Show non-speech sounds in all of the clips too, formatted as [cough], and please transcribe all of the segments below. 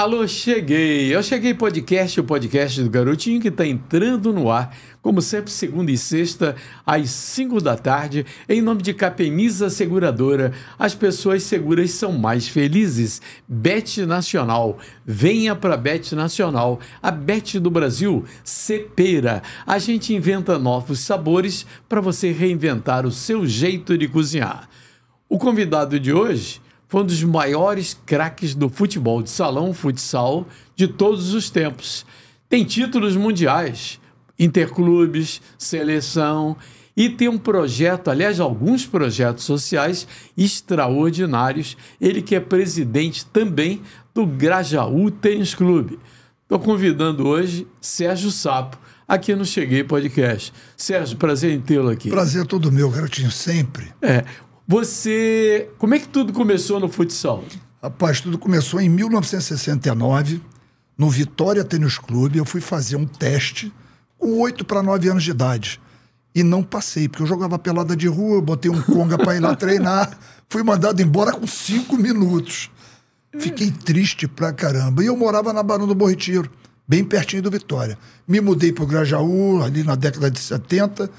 Alô, cheguei! Eu cheguei podcast, o podcast do Garotinho que está entrando no ar, como sempre, segunda e sexta, às 5 da tarde, em nome de Capemisa Seguradora. As pessoas seguras são mais felizes. Bet Nacional, venha para Bet Nacional, a Bet do Brasil, Cepera. A gente inventa novos sabores para você reinventar o seu jeito de cozinhar. O convidado de hoje foi um dos maiores craques do futebol de salão, futsal, de todos os tempos. Tem títulos mundiais, interclubes, seleção e tem um projeto, aliás, alguns projetos sociais extraordinários. Ele que é presidente também do Grajaú Tênis Clube. Estou convidando hoje Sérgio Sapo, aqui no Cheguei Podcast. Sérgio, prazer em tê-lo aqui. Prazer é todo meu, garotinho, sempre. É. Você. Como é que tudo começou no futsal? Rapaz, tudo começou em 1969, no Vitória Tênis Clube. Eu fui fazer um teste com 8 para 9 anos de idade. E não passei, porque eu jogava pelada de rua, eu botei um conga para ir lá treinar. [laughs] Fui mandado embora com cinco minutos. Fiquei triste pra caramba. E eu morava na Barão do Bom bem pertinho do Vitória. Me mudei pro Grajaú, ali na década de 70.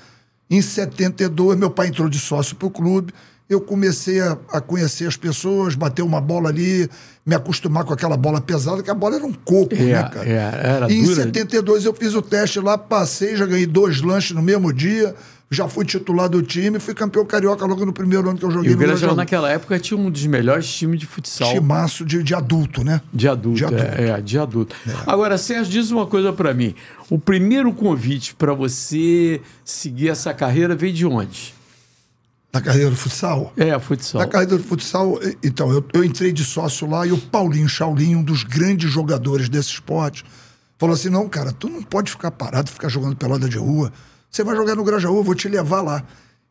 Em 72, meu pai entrou de sócio pro clube eu comecei a, a, conhecer as pessoas, bater uma bola ali, me acostumar com aquela bola pesada, que a bola era um coco, yeah, né, é, cara? Yeah, é, era e em 72 eu fiz o teste lá, passei, já ganhei dois lanches no mesmo dia, já fui titular do time, fui campeão carioca logo no primeiro ano que eu joguei. E o Grêmio naquela época tinha um dos melhores times de futsal. Timaço de, de adulto, né? De adulto, de é, adulto. É, é, de adulto. É. Agora, Sérgio, diz uma coisa para mim. O primeiro convite para você seguir essa carreira veio de onde? Na carreira do futsal? É, futsal. Na carreira do futsal, então, eu, eu entrei de sócio lá e o Paulinho Shaolin, um dos grandes jogadores desse esporte, falou assim: não, cara, tu não pode ficar parado, ficar jogando pelada de rua. Você vai jogar no Grajaú, eu vou te levar lá.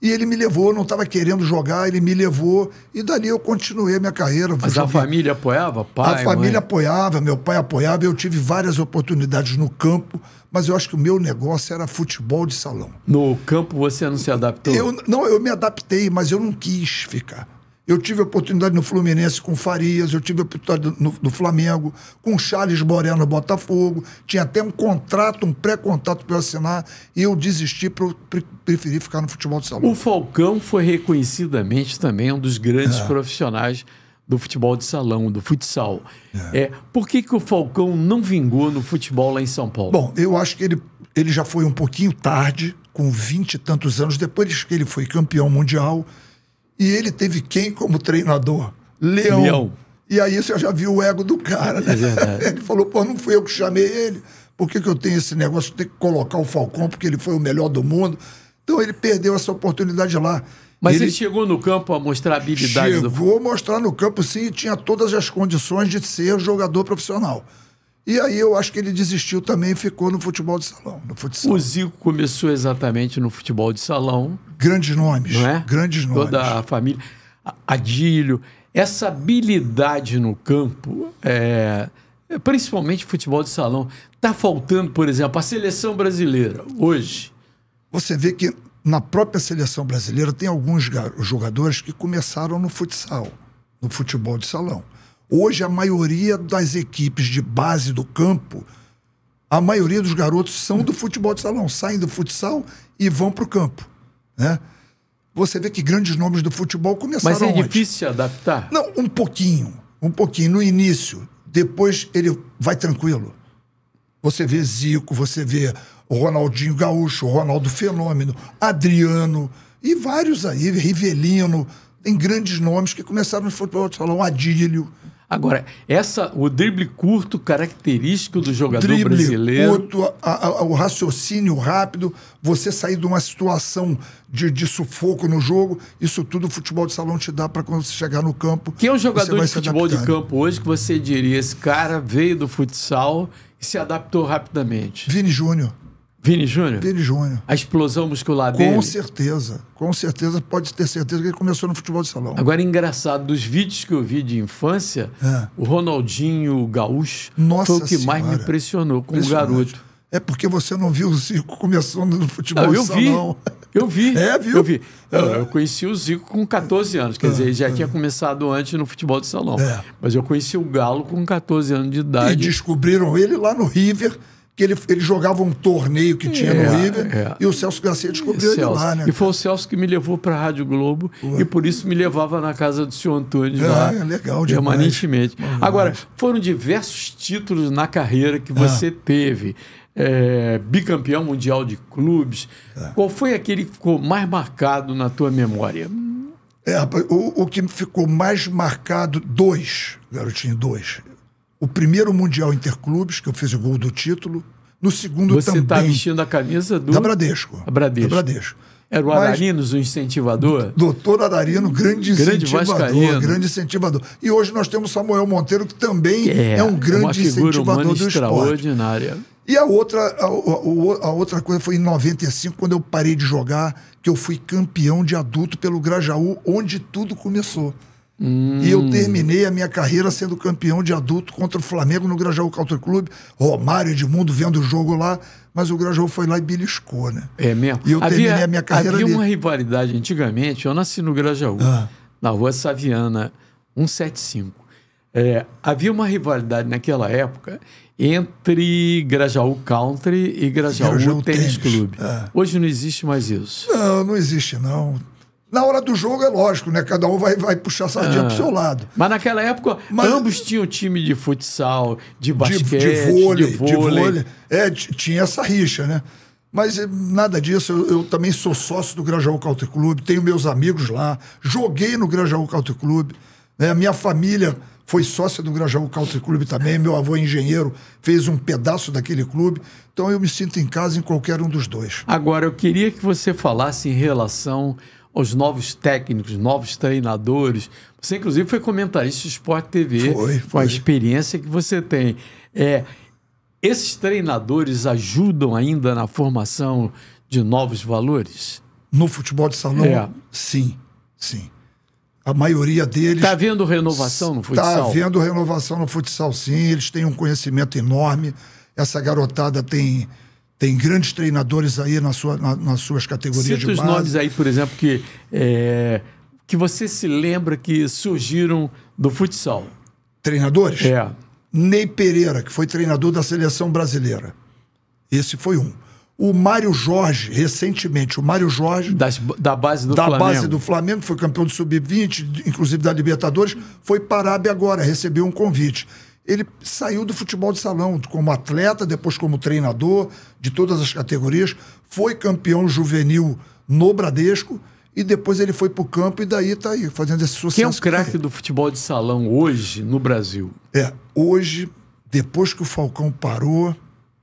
E ele me levou, não estava querendo jogar, ele me levou. E dali eu continuei a minha carreira. Mas joguei. a família apoiava? Pai, a família mãe. apoiava, meu pai apoiava. Eu tive várias oportunidades no campo mas eu acho que o meu negócio era futebol de salão. No campo você não se adaptou? Eu, não, eu me adaptei, mas eu não quis ficar. Eu tive oportunidade no Fluminense com Farias, eu tive oportunidade no, no Flamengo, com Charles Boré no Botafogo. Tinha até um contrato, um pré-contrato para eu assinar, e eu desisti, pra, pre, preferi ficar no futebol de salão. O Falcão foi reconhecidamente também um dos grandes é. profissionais do futebol de salão, do futsal. É. é. por que, que o Falcão não vingou no futebol lá em São Paulo? Bom, eu acho que ele, ele já foi um pouquinho tarde, com vinte e tantos anos, depois que ele foi campeão mundial. E ele teve quem como treinador? Leão. Leão. E aí você já viu o ego do cara, né? É verdade. [laughs] ele falou, pô, não fui eu que chamei ele. Por que, que eu tenho esse negócio de ter que colocar o Falcão porque ele foi o melhor do mundo? Então ele perdeu essa oportunidade lá. Mas ele, ele, chegou no campo a mostrar habilidade chegou do Chegou a mostrar no campo, sim, tinha todas as condições de ser jogador profissional. E aí eu acho que ele desistiu também e ficou no futebol de salão. No futsal. O Zico começou exatamente no futebol de salão. Grandes nomes. Não é? Grandes nomes. Toda a família. Adílio. Essa habilidade no campo, é, é principalmente futebol de salão, está faltando, por exemplo, a seleção brasileira hoje. Você vê que na própria seleção brasileira tem alguns jogadores que começaram no futsal, no futebol de salão. Hoje a maioria das equipes de base do campo, a maioria dos garotos são do futebol de salão, saem do futsal e vão para o campo, né? Você vê que grandes nomes do futebol começaram. Mas é antes. difícil adaptar? Não, um pouquinho, um pouquinho no início. Depois ele vai tranquilo. Você vê Zico, você vê Ronaldinho Gaúcho, Ronaldo Fenômeno, Adriano e vários aí, Rivelino, tem grandes nomes que começaram no futebol de salão, Adílio. Agora, essa, o drible curto característico do jogador drible brasileiro. Curto, a, a, o raciocínio rápido, você sair de uma situação de, de sufoco no jogo, isso tudo o futebol de salão te dá para quando você chegar no campo. Quem é um jogador de futebol de né? campo hoje que você diria? Esse cara veio do futsal e se adaptou rapidamente. Vini Júnior. Vini Júnior? Vini Júnior. A explosão muscular dele? Com certeza. Com certeza, pode ter certeza que ele começou no futebol de salão. Agora, engraçado, dos vídeos que eu vi de infância, é. o Ronaldinho Gaúcho Nossa foi o que senhora. mais me impressionou como garoto. É porque você não viu o Zico começando no futebol não, eu de salão. Vi, eu vi. [laughs] É, viu? Eu vi. Eu, eu conheci o Zico com 14 anos, quer é, dizer, ele já é. tinha começado antes no futebol de salão. É. Mas eu conheci o Galo com 14 anos de idade. E descobriram ele lá no River que ele, ele jogava um torneio que tinha é, no River é. e o Celso Garcia descobriu ele lá, né? E foi o Celso que me levou para a Rádio Globo Ué. e por isso me levava na casa do senhor Antônio é, lá. É, legal demais. Permanentemente. Demais. Agora, foram diversos títulos na carreira que você ah. teve. É, bicampeão mundial de clubes. É. Qual foi aquele que ficou mais marcado na tua memória? É, o, o que ficou mais marcado, dois, garotinho, dois. O primeiro Mundial Interclubes, que eu fiz o gol do título. No segundo Você tá também. Você está vestindo a camisa do. Da Bradesco. A Bradesco. Da Bradesco. Era o Ararinos Mas, o incentivador? Doutor Ararino, grande, grande incentivador, vascaíno. grande incentivador. E hoje nós temos Samuel Monteiro, que também é, é um grande incentivador do extraordinária. esporte. E a outra, a, a, a, outra coisa foi em 95, quando eu parei de jogar, que eu fui campeão de adulto pelo Grajaú, onde tudo começou. Hum. E eu terminei a minha carreira sendo campeão de adulto contra o Flamengo no Grajaú Country Club. Romário Edmundo vendo o jogo lá, mas o Grajaú foi lá e beliscou, né? É mesmo? E eu havia, terminei a minha carreira havia ali. uma rivalidade antigamente. Eu nasci no Grajaú, ah. na rua Saviana, 175. É, havia uma rivalidade naquela época entre Grajaú Country e Grajaú, Grajaú Tênis, Clube. É. Hoje não existe mais isso. Não, não existe não. Na hora do jogo, é lógico, né? Cada um vai, vai puxar a sardinha ah, pro seu lado. Mas naquela época, mas, ambos tinham time de futsal, de basquete, de, de, vôlei, de vôlei. De vôlei. É, tinha essa rixa, né? Mas eh, nada disso, eu, eu, também sou sócio do Granjaú Country Clube, tenho meus amigos lá, joguei no Granjaú Country Clube, né? minha família foi sócia do Granjaú Country Clube também, meu avô é engenheiro fez um pedaço daquele clube, então eu me sinto em casa em qualquer um dos dois. Agora, eu queria que você falasse em relação os novos técnicos, novos treinadores. Você, inclusive, foi comentarista do Sport TV. Foi, foi. a experiência que você tem. É, esses treinadores ajudam ainda na formação de novos valores? No futebol de salão, é. sim, sim. A maioria deles. Está havendo renovação no tá futsal? Está havendo renovação no futsal, sim. Eles têm um conhecimento enorme. Essa garotada tem tem grandes treinadores aí na sua, na, nas suas categorias Cita de base. os nomes aí, por exemplo, que, é, que você se lembra que surgiram do futsal. Treinadores? É. Ney Pereira, que foi treinador da seleção brasileira. Esse foi um. O Mário Jorge, recentemente, o Mário Jorge. Das, da base do da Flamengo. Da base do Flamengo, foi campeão do Sub-20, inclusive da Libertadores, foi para a agora, recebeu um convite ele saiu do futebol de salão como atleta, depois como treinador de todas as categorias, foi campeão juvenil no Bradesco e depois ele foi para o campo e daí está aí fazendo esse sucesso. Quem é o craque do futebol de salão hoje no Brasil? É, hoje, depois que o Falcão parou,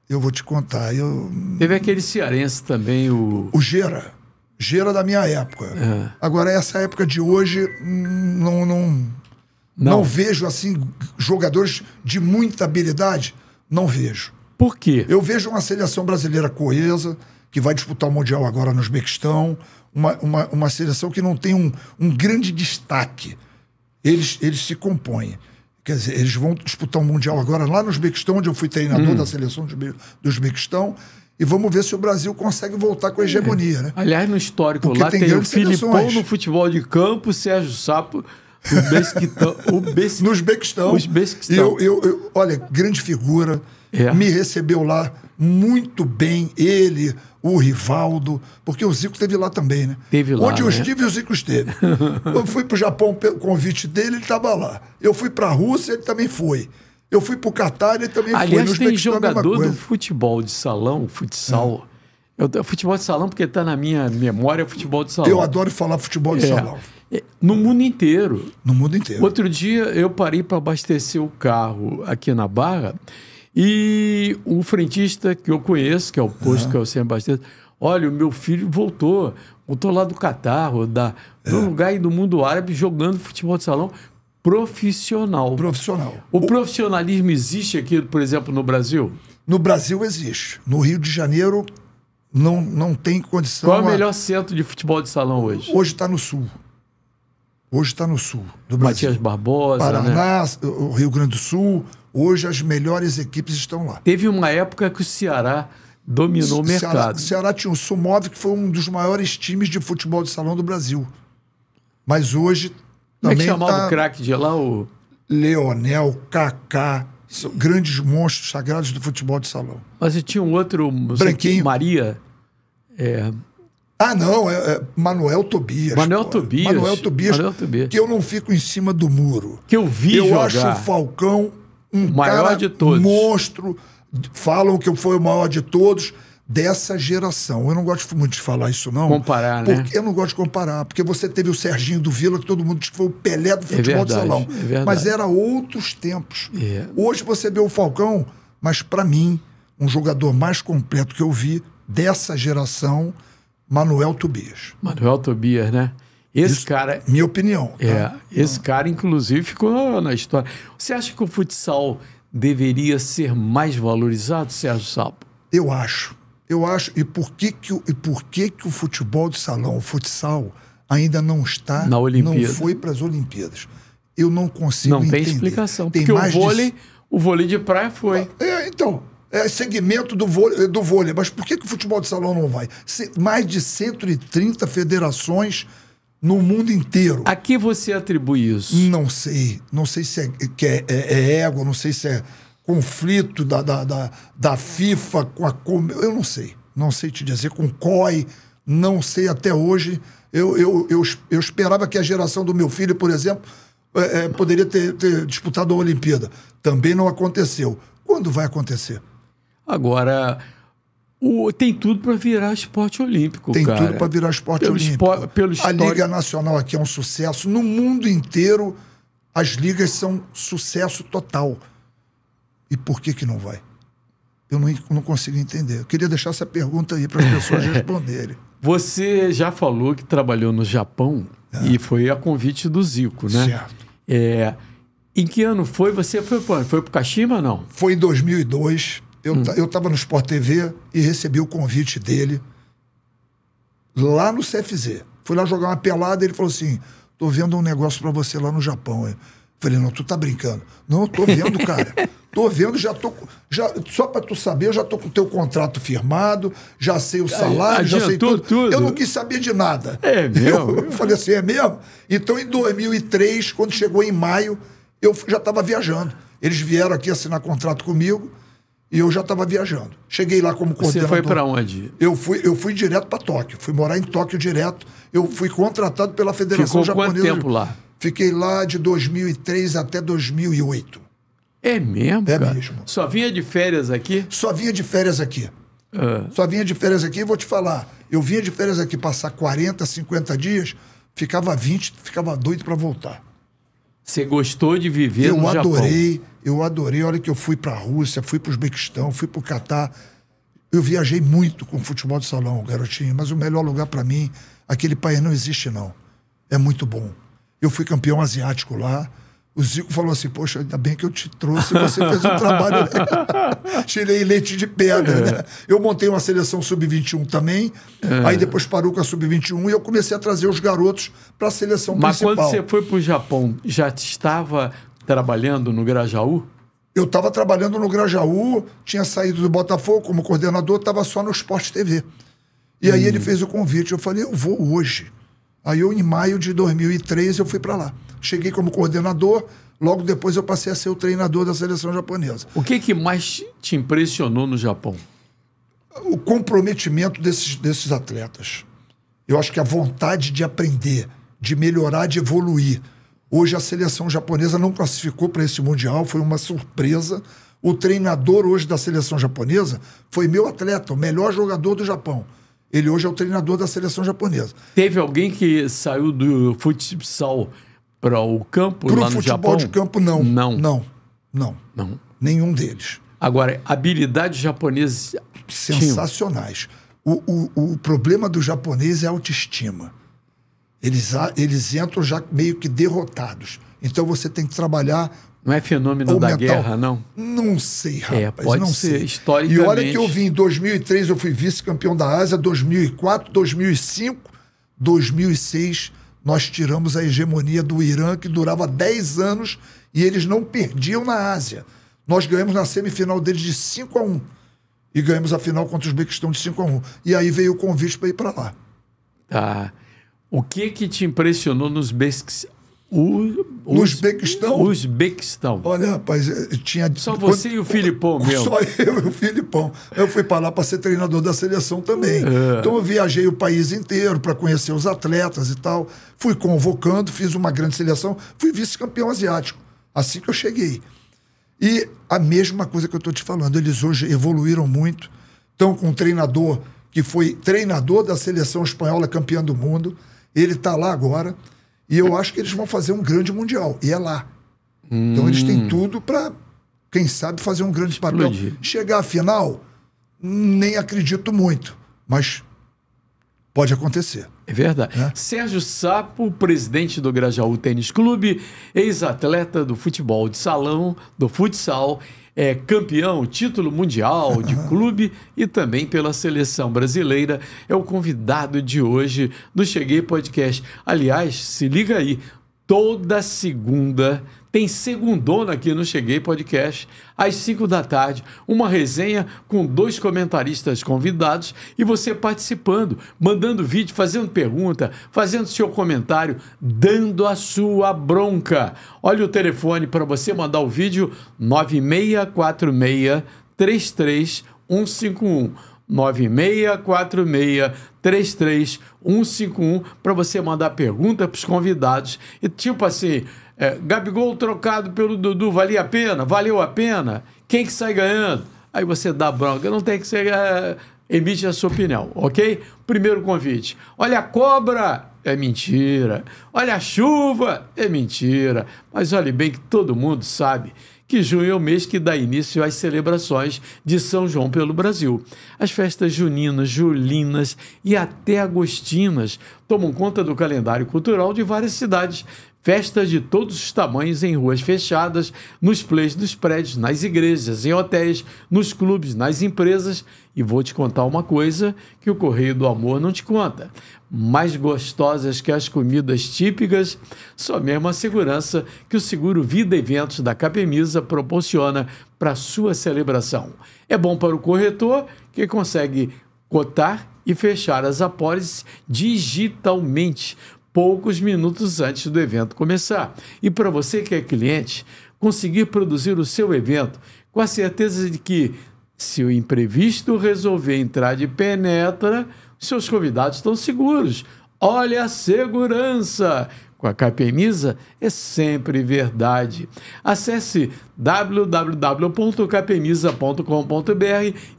eu vou te contar. Eu... Teve aquele cearense também, o. O Gera. Gera da minha época. É. Agora, essa época de hoje, hum, não, não, não. não vejo, assim, jogadores de muita habilidade. Não vejo. Por quê? Eu vejo uma seleção brasileira coesa, que vai disputar o Mundial agora no Uzbequistão, uma, uma, uma seleção que não tem um, um grande destaque. Eles, eles se compõem. Quer dizer, eles vão disputar o um Mundial agora lá no Uzbequistão, onde eu fui treinador hum. da seleção do Uzbequistão. E vamos ver se o Brasil consegue voltar com a hegemonia, né? Aliás, no histórico Porque lá tem, tem o Filipão seleções. no futebol de campo, Sérgio Sapo o Besquitão. Uzbequistão. Uzbequistão. Eu, eu, eu, olha, grande figura. É. Me recebeu lá muito bem ele, o Rivaldo, porque o Zico esteve lá também, né? Teve lá. Onde eu né? estive, o Zico esteve. [laughs] eu fui para o Japão pelo convite dele, ele estava lá. Eu fui para a Rússia, ele também foi. Eu fui para o Catar, ele também Aliás, foi. Aliás, tem jogador do futebol de salão, futsal, eu, futebol de salão, porque está na minha memória, futebol de salão. Eu adoro falar futebol de é. salão. É, no mundo inteiro. No mundo inteiro. Outro dia eu parei para abastecer o carro aqui na Barra e o frentista que eu conheço, que é o posto que eu sempre abasteço, olha, o meu filho voltou, voltou lá do Catar, da, é. do lugar aí do mundo árabe jogando futebol de salão profissional. Profissional. O, o profissionalismo existe aqui, por exemplo, no Brasil? No Brasil existe. No Rio de Janeiro não, não tem condição. Qual é o a... melhor centro de futebol de salão hoje? Hoje está no sul. Hoje está no sul do Brasil. Matias Barbosa. Né? Paraná, né? o Rio Grande do Sul. Hoje as melhores equipes estão lá. Teve uma época que o Ceará dominou o mercado. Ceará, o Ceará tinha o Sumov, que foi um dos maiores times de futebol de salão do Brasil. Mas hoje. Como também é que chamava tá... o craque de lá? O... Leonel, Kaká, são grandes monstros sagrados do futebol de salão. Mas e tinha um outro, Branquinho. Maria. É... Ah, não, é, é Manuel Tobias. Manuel pô. Tobias. Manuel Tobias. Manuel Tobias. Que eu não fico em cima do muro. Que eu vi Eu jogar. acho o Falcão um o maior de todos. monstro. Falam que foi o maior de todos dessa geração. Eu não gosto muito de falar isso, não. Comparar, né? Eu não gosto de comparar, porque você teve o Serginho do Vila, que todo mundo disse que foi o Pelé do é futebol é verdade, de salão. É mas era outros tempos. É. Hoje você vê o Falcão, mas para mim, um jogador mais completo que eu vi dessa geração, Manuel Tobias. Manuel Tobias, né? Esse isso, cara. Minha opinião. Tá? É. Esse cara, inclusive, ficou na história. Você acha que o futsal deveria ser mais valorizado, Sérgio Sapo? Eu acho eu acho. E por que que, e por que, que o futebol de salão, o futsal, ainda não está. Na Olimpíada. Não foi para as Olimpíadas. Eu não consigo não entender. Não tem explicação. Tem porque o vôlei, de... o vôlei de praia foi. Ah, é, então. É segmento do vôlei, do vôlei. Mas por que, que o futebol de salão não vai? mais de 130 federações no mundo inteiro. A que você atribui isso? Não sei. Não sei se é, é, é, é ego, não sei se é conflito da, da, da, da FIFA com a. Com, eu não sei. Não sei te dizer. Com o COI, não sei até hoje. Eu, eu, eu, eu esperava que a geração do meu filho, por exemplo, é, é, poderia ter, ter disputado a Olimpíada. Também não aconteceu. Quando vai acontecer? Agora, o, tem tudo para virar esporte olímpico, tem cara. tudo para virar esporte pelo olímpico. Espo, pelo histórico... A Liga Nacional aqui é um sucesso. No mundo inteiro, as ligas são sucesso total. E por que que não vai? Eu não, não consigo entender. Eu queria deixar essa pergunta aí para as pessoas [laughs] responderem. Você já falou que trabalhou no Japão é. e foi a convite do Zico, né? Certo. É, em que ano foi? Você foi para Foi para Kashima ou não? Foi em 2002. Eu hum. estava no Sport TV e recebi o convite dele lá no CFZ. Fui lá jogar uma pelada e ele falou assim: tô vendo um negócio para você lá no Japão. Falei, não, tu tá brincando. Não, eu tô vendo, cara. tô vendo, já tô. Já, só pra tu saber, eu já tô com o teu contrato firmado, já sei o salário, Adiantou já sei tudo. tudo. Eu não quis saber de nada. É mesmo? Eu, [laughs] eu falei assim, é mesmo? Então, em 2003, quando chegou em maio, eu já estava viajando. Eles vieram aqui assinar contrato comigo e eu já estava viajando. Cheguei lá como coordenador. Você foi para onde? Eu fui, eu fui direto para Tóquio. Fui morar em Tóquio direto. Eu fui contratado pela Federação Ficou Japonesa. Ficou quanto tempo lá? Fiquei lá de 2003 até 2008. É mesmo? É cara? mesmo. Só vinha de férias aqui? Só vinha de férias aqui. É. Só vinha de férias aqui vou te falar. Eu vinha de férias aqui passar 40, 50 dias, ficava 20, ficava doido para voltar. Você gostou de viver eu no adorei, Japão? Eu adorei. Olha que eu fui para a Rússia, fui para o Uzbequistão, fui para o Catar. Eu viajei muito com futebol de salão, garotinho. Mas o melhor lugar para mim, aquele país não existe não. É muito bom. Eu fui campeão asiático lá. O Zico falou assim: Poxa, ainda bem que eu te trouxe, você fez um trabalho. [laughs] [laughs] Tirei leite de pedra. É. Né? Eu montei uma seleção sub-21 também, é. aí depois parou com a sub-21 e eu comecei a trazer os garotos para a seleção Mas principal. Mas quando você foi para o Japão, já estava trabalhando no Grajaú? Eu estava trabalhando no Grajaú, tinha saído do Botafogo como coordenador, estava só no Esporte TV. E hum. aí ele fez o convite. Eu falei: Eu vou hoje. Aí eu, em maio de 2003, eu fui para lá. Cheguei como coordenador, logo depois eu passei a ser o treinador da seleção japonesa. O que, que mais te impressionou no Japão? O comprometimento desses, desses atletas. Eu acho que a vontade de aprender, de melhorar, de evoluir. Hoje a seleção japonesa não classificou para esse Mundial, foi uma surpresa. O treinador hoje da seleção japonesa foi meu atleta, o melhor jogador do Japão. Ele hoje é o treinador da seleção japonesa. Teve alguém que saiu do futsal para o campo Pro lá no Japão? Para o futebol de campo, não. Não. Não. Não. não. Nenhum deles. Agora, habilidades japonesas... Sensacionais. O, o, o problema do japonês é a autoestima. Eles, eles entram já meio que derrotados. Então você tem que trabalhar não é fenômeno da guerra, não? Não sei, é, rapaz. É, pode não ser, sei. historicamente. E olha que eu vim em 2003, eu fui vice-campeão da Ásia, 2004, 2005, 2006, nós tiramos a hegemonia do Irã, que durava 10 anos, e eles não perdiam na Ásia. Nós ganhamos na semifinal deles de 5 a 1 e ganhamos a final contra os Uzbequistão de 5 a 1 E aí veio o convite para ir para lá. Tá. O que que te impressionou nos Uzbequistão? O, no Uzbequistão? Uzbequistão. Olha, rapaz, eh, tinha. Só você e o Filipão, meu. [laughs] Só eu e o Filipão. Eu fui para lá para ser treinador da seleção também. É. Então eu viajei o país inteiro para conhecer os atletas e tal. Fui convocando, fiz uma grande seleção, fui vice-campeão asiático. Assim que eu cheguei. E a mesma coisa que eu estou te falando, eles hoje evoluíram muito. Estão com um treinador que foi treinador da seleção espanhola campeão do mundo. Ele está lá agora e eu acho que eles vão fazer um grande mundial. E é lá. Hum. Então eles têm hum. tudo para, quem sabe, fazer um grande papel. Chegar à final, nem acredito muito. Mas Pode acontecer. É verdade. Né? Sérgio Sapo, presidente do Grajaú Tênis Clube, ex-atleta do futebol de salão, do futsal, é campeão, título mundial de clube e também pela seleção brasileira, é o convidado de hoje do Cheguei Podcast. Aliás, se liga aí, toda segunda tem segundona aqui no Cheguei Podcast, às 5 da tarde, uma resenha com dois comentaristas convidados e você participando, mandando vídeo, fazendo pergunta, fazendo seu comentário, dando a sua bronca. Olha o telefone para você mandar o vídeo 9646 33151. 9646 33151 para você mandar pergunta para os convidados. E tipo assim, é, Gabigol trocado pelo Dudu, valia a pena? Valeu a pena? Quem que sai ganhando? Aí você dá bronca, não tem que ser. É, emite a sua opinião, ok? Primeiro convite. Olha a cobra, é mentira. Olha a chuva, é mentira. Mas olhe bem que todo mundo sabe que junho é o mês que dá início às celebrações de São João pelo Brasil. As festas juninas, julinas e até agostinas tomam conta do calendário cultural de várias cidades festas de todos os tamanhos em ruas fechadas, nos plays dos prédios, nas igrejas, em hotéis, nos clubes, nas empresas. E vou te contar uma coisa que o Correio do Amor não te conta. Mais gostosas que as comidas típicas, só mesmo a segurança que o seguro Vida Eventos da Capemisa proporciona para sua celebração. É bom para o corretor que consegue cotar e fechar as apólices digitalmente poucos minutos antes do evento começar. E para você que é cliente, conseguir produzir o seu evento com a certeza de que, se o imprevisto resolver entrar de penetra, seus convidados estão seguros. Olha a segurança! Com a Capemisa é sempre verdade. Acesse www.capemisa.com.br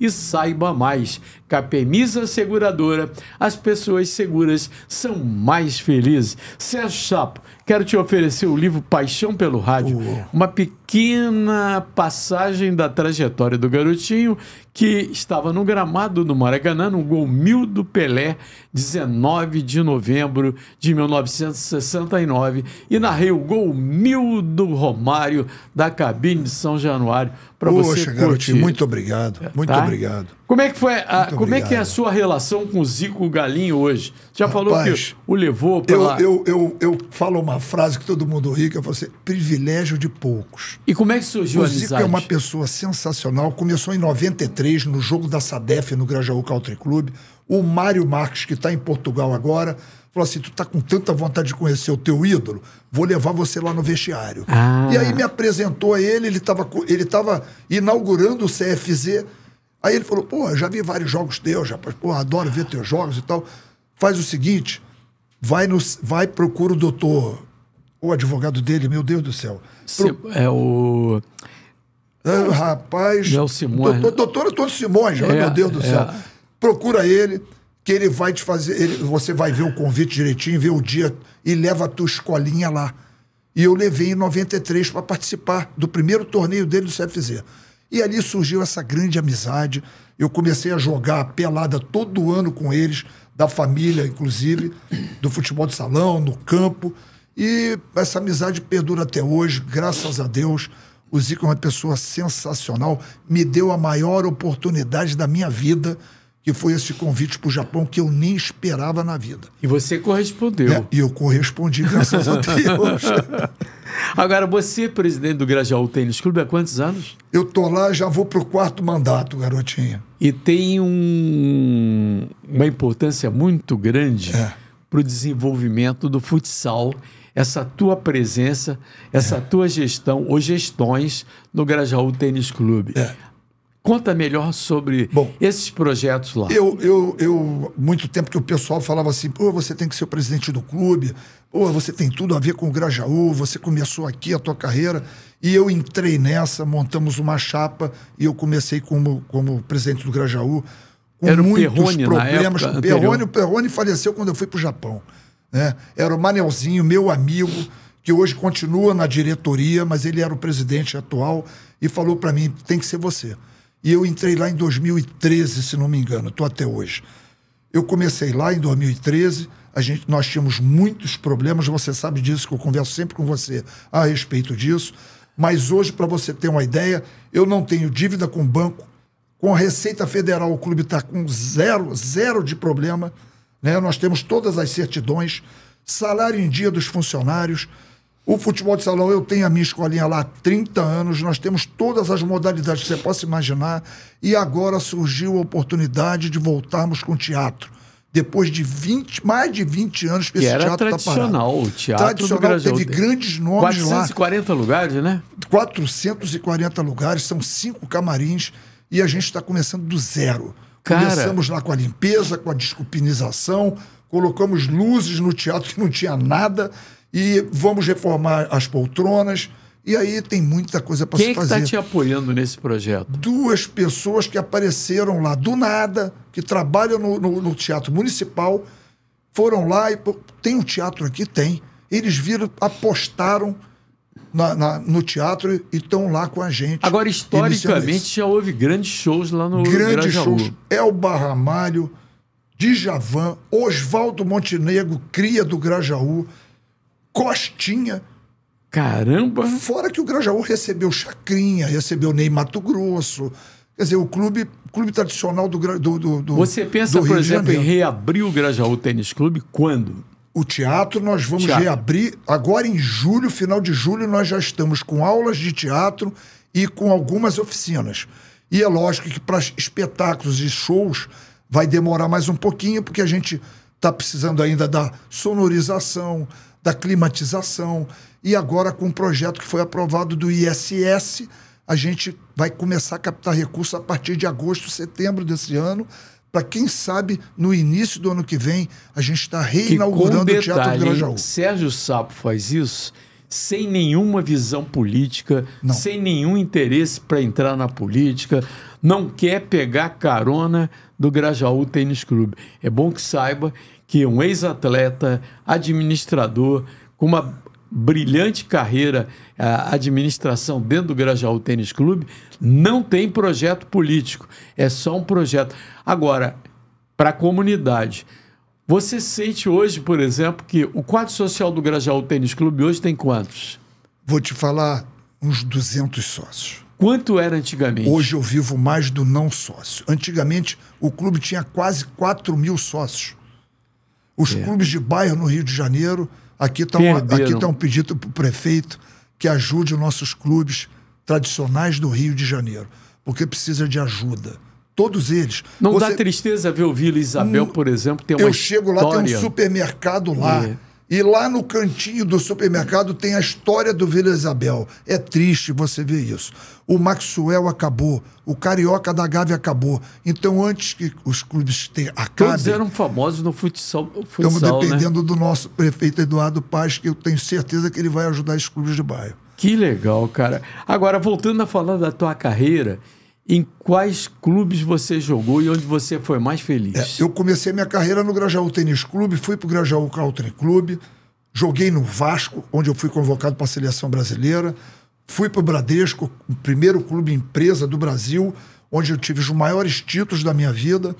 e saiba mais. Capemisa Seguradora, as pessoas seguras são mais felizes. Sérgio Sapo, quero te oferecer o livro Paixão pelo Rádio, uma pequena passagem da trajetória do garotinho que estava no gramado do Maracanã, no gol mil do Pelé, 19 de novembro de 1969, e narrei o gol mil do Romário da cabine de São Januário para você Poxa, garotinho, muito obrigado. É, muito tá? obrigado. Como é que foi a, muito como obrigado. é que é a sua relação com o Zico Galinho hoje? Já Rapaz, falou que o levou para lá. Eu, eu, eu falo uma frase que todo mundo ri, que eu falo assim, privilégio de poucos. E como é que surgiu o a Zico é uma pessoa sensacional. Começou em 93, no jogo da Sadef, no Grajaú Country Club. O Mário Marques, que está em Portugal agora Falou assim: tu tá com tanta vontade de conhecer o teu ídolo, vou levar você lá no vestiário. Ah. E aí ah. me apresentou a ele, ele tava, ele tava inaugurando o CFZ. Aí ele falou: pô, já vi vários jogos teus, rapaz, pô, adoro ver teus jogos e tal. Faz o seguinte: vai, no, vai procura o doutor, o advogado dele, meu Deus do céu. Pro... É o. Ah, rapaz. é o Simões. Doutor, doutor Antônio Simões, é, meu Deus do é. céu. É. Procura ele que ele vai te fazer. Ele, você vai ver o convite direitinho, ver o dia e leva a tua escolinha lá. E eu levei em 93 para participar do primeiro torneio dele do CFZ. E ali surgiu essa grande amizade. Eu comecei a jogar pelada todo ano com eles, da família, inclusive, do futebol de salão, no campo. E essa amizade perdura até hoje, graças a Deus. O Zico é uma pessoa sensacional, me deu a maior oportunidade da minha vida que foi esse convite para o Japão que eu nem esperava na vida. E você correspondeu. É, e eu correspondi, graças a Deus. [laughs] Agora, você, presidente do Grajaú Tênis Clube, há quantos anos? Eu tô lá já vou para o quarto mandato, garotinha. E tem um, uma importância muito grande é. para o desenvolvimento do futsal essa tua presença, essa é. tua gestão ou gestões no Grajaú Tênis Clube. É. Conta melhor sobre Bom, esses projetos lá. Eu, eu, eu, muito tempo que o pessoal falava assim, pô, você tem que ser o presidente do clube, ou você tem tudo a ver com o Grajaú, você começou aqui a tua carreira. E eu entrei nessa, montamos uma chapa e eu comecei como, como presidente do Grajaú, com Era muitos Perrone, problemas. Na época Perrone, o Perrone faleceu quando eu fui para o Japão. Né? Era o Manelzinho, meu amigo que hoje continua na diretoria, mas ele era o presidente atual e falou para mim: tem que ser você. E eu entrei lá em 2013, se não me engano, estou até hoje. Eu comecei lá em 2013, a gente, nós tínhamos muitos problemas, você sabe disso, que eu converso sempre com você a respeito disso. Mas hoje, para você ter uma ideia, eu não tenho dívida com banco, com a Receita Federal, o clube está com zero, zero de problema. Né? Nós temos todas as certidões, salário em dia dos funcionários o futebol de salão, eu tenho a minha escolinha lá há 30 anos, nós temos todas as modalidades que você possa imaginar, e agora surgiu a oportunidade de voltarmos com o teatro. Depois de 20, mais de 20 anos que, que esse teatro está parado. O teatro tradicional, teve grandes nomes 440 lá. 440 lugares, né? 440 lugares, são cinco camarins, e a gente está começando do zero. Cara... Começamos lá com a limpeza, com a desculpinização, colocamos luzes no teatro que não tinha nada e vamos reformar as poltronas. E aí tem muita coisa para se é tá fazer. Quem está te apoiando nesse projeto? Duas pessoas que apareceram lá do nada, que trabalham no, no, no Teatro Municipal, foram lá e... tem um teatro aqui? Tem. Eles viram, apostaram na, na, no teatro e estão lá com a gente. Agora, historicamente, já houve grandes shows lá no Grandes shows. Elba De Djavan, Oswaldo Montenegro, cria do Grajaú... Costinha. Caramba! Fora que o Grajaú recebeu Chacrinha, recebeu Ney Mato Grosso. Quer dizer, o clube, clube tradicional do, do, do Você pensa, do por exemplo, em reabrir o Grajaú Tênis Clube quando? O teatro nós vamos teatro. reabrir agora em julho, final de julho, nós já estamos com aulas de teatro e com algumas oficinas. E é lógico que para espetáculos e shows vai demorar mais um pouquinho, porque a gente está precisando ainda da sonorização, da climatização. E agora, com o um projeto que foi aprovado do ISS, a gente vai começar a captar recursos a partir de agosto, setembro desse ano, para quem sabe no início do ano que vem a gente está reinaugurando detalhe, o Teatro do Grajaú. Sérgio Sapo faz isso sem nenhuma visão política, não. sem nenhum interesse para entrar na política, não quer pegar carona do Grajaú Tênis Clube. É bom que saiba que um ex-atleta, administrador, com uma brilhante carreira, a administração dentro do Grajaú Tênis Clube, não tem projeto político. É só um projeto. Agora, para a comunidade. Você sente hoje, por exemplo, que o quadro social do Grajaú Tênis Clube hoje tem quantos? Vou te falar, uns 200 sócios. Quanto era antigamente? Hoje eu vivo mais do não sócio. Antigamente, o clube tinha quase 4 mil sócios. Os é. clubes de bairro no Rio de Janeiro, aqui está um, tá um pedido para o prefeito que ajude os nossos clubes tradicionais do Rio de Janeiro, porque precisa de ajuda. Todos eles. Não Você... dá tristeza ver o Vila Isabel, um... por exemplo, tem uma Eu chego lá, história. tem um supermercado lá. É e lá no cantinho do supermercado tem a história do Vila Isabel. É triste você ver isso. O Maxwell acabou, o Carioca da Gávea acabou. Então, antes que os clubes tenham, acabem... Todos eram famosos no futsal, futsal Estamos né? dependendo né? do nosso prefeito Eduardo Paz, que eu tenho certeza que ele vai ajudar os clubes de bairro. Que legal, cara. Agora, voltando a falar da tua carreira, em quais clubes você jogou e onde você foi mais feliz? É, eu comecei minha carreira no Grajaú Tênis Clube, fui para o Grajaú Country Clube, joguei no Vasco, onde eu fui convocado para a seleção brasileira, fui para o Bradesco, o primeiro clube empresa do Brasil, onde eu tive os maiores títulos da minha vida.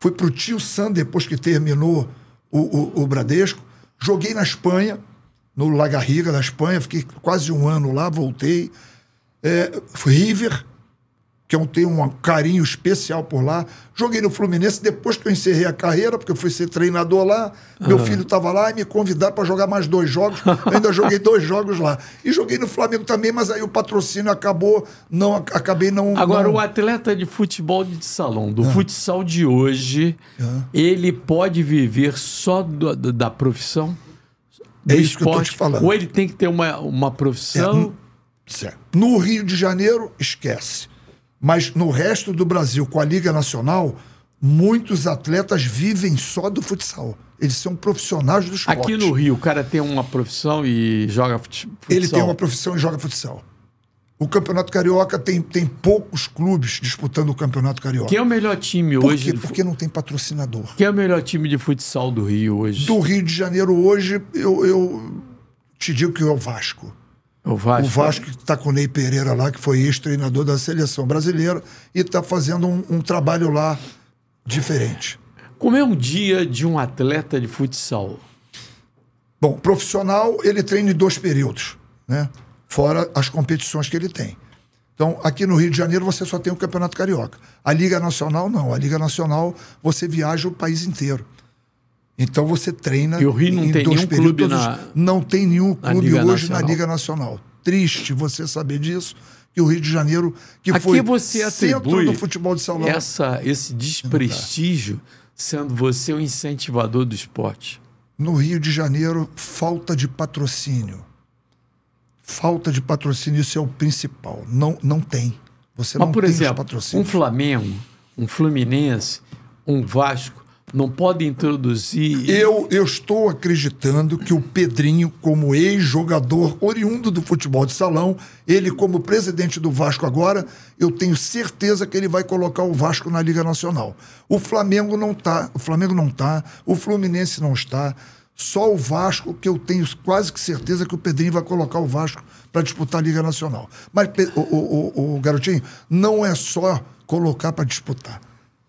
Fui para o Tio Sam depois que terminou o, o, o Bradesco. Joguei na Espanha, no La Garriga da Espanha, fiquei quase um ano lá, voltei. É, fui River, que eu tenho um carinho especial por lá. Joguei no Fluminense depois que eu encerrei a carreira, porque eu fui ser treinador lá. Meu ah. filho estava lá e me convidaram para jogar mais dois jogos. Eu ainda joguei dois jogos lá. E joguei no Flamengo também, mas aí o patrocínio acabou, não acabei não. Agora, não... o atleta de futebol de salão, do ah. futsal de hoje, ah. ele pode viver só do, da profissão? Do é isso esporte, que eu estou te falando. Ou ele tem que ter uma, uma profissão. É. No Rio de Janeiro, esquece. Mas no resto do Brasil, com a Liga Nacional, muitos atletas vivem só do futsal. Eles são profissionais do esporte. Aqui no Rio, o cara tem uma profissão e joga futsal? Ele tem uma profissão e joga futsal. O Campeonato Carioca tem, tem poucos clubes disputando o Campeonato Carioca. Quem é o melhor time Por hoje? Quê? Porque não tem patrocinador. Quem é o melhor time de futsal do Rio hoje? Do Rio de Janeiro hoje, eu, eu te digo que é o Vasco. O Vasco. O Vasco está com o Ney Pereira lá, que foi ex-treinador da seleção brasileira, e está fazendo um, um, trabalho lá diferente. Como é um dia de um atleta de futsal? Bom, profissional, ele treina em dois períodos, né? Fora as competições que ele tem. Então, aqui no Rio de Janeiro você só tem o Campeonato Carioca. A Liga Nacional, não. A Liga Nacional, você viaja o país inteiro. Então você treina. E o Rio não em tem dois nenhum períodos, clube na, Não tem nenhum clube na hoje Nacional. na Liga Nacional. Triste você saber disso. Que o Rio de Janeiro, que Aqui foi você centro do futebol de São Paulo. Essa, esse desprestígio, sendo você o incentivador do esporte. No Rio de Janeiro, falta de patrocínio. Falta de patrocínio, isso é o principal. Não, não tem. Você Mas, não por tem exemplo, um Flamengo, um Fluminense, um Vasco não pode introduzir. Eu, eu estou acreditando que o Pedrinho, como ex-jogador oriundo do futebol de salão, ele, como presidente do Vasco agora, eu tenho certeza que ele vai colocar o Vasco na Liga Nacional. O Flamengo não está, o Flamengo não tá, o Fluminense não está. Só o Vasco, que eu tenho quase que certeza que o Pedrinho vai colocar o Vasco para disputar a Liga Nacional. Mas, o, o, o, o garotinho, não é só colocar para disputar